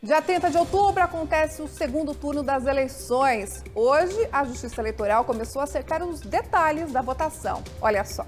Dia 30 de outubro acontece o segundo turno das eleições. Hoje, a Justiça Eleitoral começou a acertar os detalhes da votação. Olha só.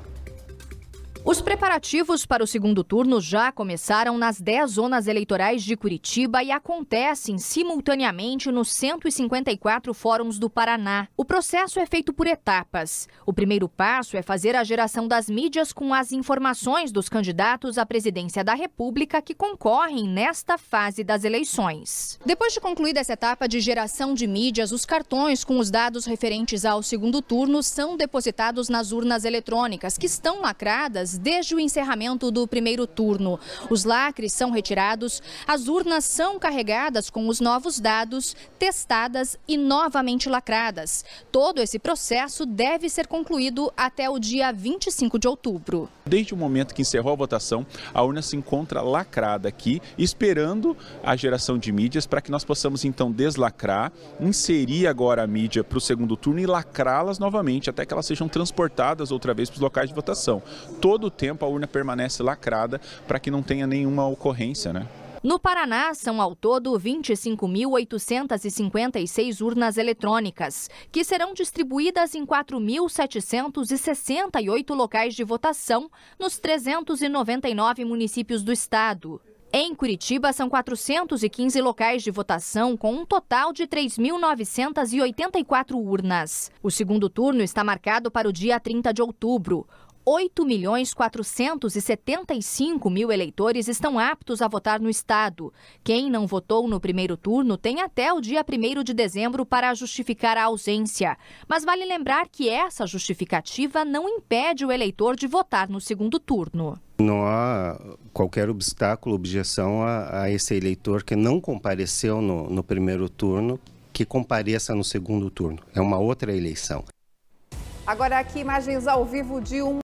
Os preparativos para o segundo turno já começaram nas 10 zonas eleitorais de Curitiba e acontecem simultaneamente nos 154 fóruns do Paraná. O processo é feito por etapas. O primeiro passo é fazer a geração das mídias com as informações dos candidatos à presidência da República que concorrem nesta fase das eleições. Depois de concluída essa etapa de geração de mídias, os cartões com os dados referentes ao segundo turno são depositados nas urnas eletrônicas, que estão lacradas dias desde o encerramento do primeiro turno. Os lacres são retirados, as urnas são carregadas com os novos dados, testadas e novamente lacradas. Todo esse processo deve ser concluído até o dia 25 de outubro. Desde o momento que encerrou a votação, a urna se encontra lacrada aqui, esperando a geração de mídias para que nós possamos então deslacrar, inserir agora a mídia para o segundo turno e lacrá-las novamente até que elas sejam transportadas outra vez para os locais de votação. Todo todo o tempo a urna permanece lacrada para que não tenha nenhuma ocorrência, né? No Paraná, são ao todo 25.856 urnas eletrônicas, que serão distribuídas em 4.768 locais de votação nos 399 municípios do estado. Em Curitiba, são 415 locais de votação, com um total de 3.984 urnas. O segundo turno está marcado para o dia 30 de outubro. 8 milhões 475 mil eleitores estão aptos a votar no Estado. Quem não votou no primeiro turno tem até o dia 1 de dezembro para justificar a ausência. Mas vale lembrar que essa justificativa não impede o eleitor de votar no segundo turno. Não há qualquer obstáculo, objeção a, a esse eleitor que não compareceu no, no primeiro turno, que compareça no segundo turno. É uma outra eleição. Agora aqui imagens ao vivo de um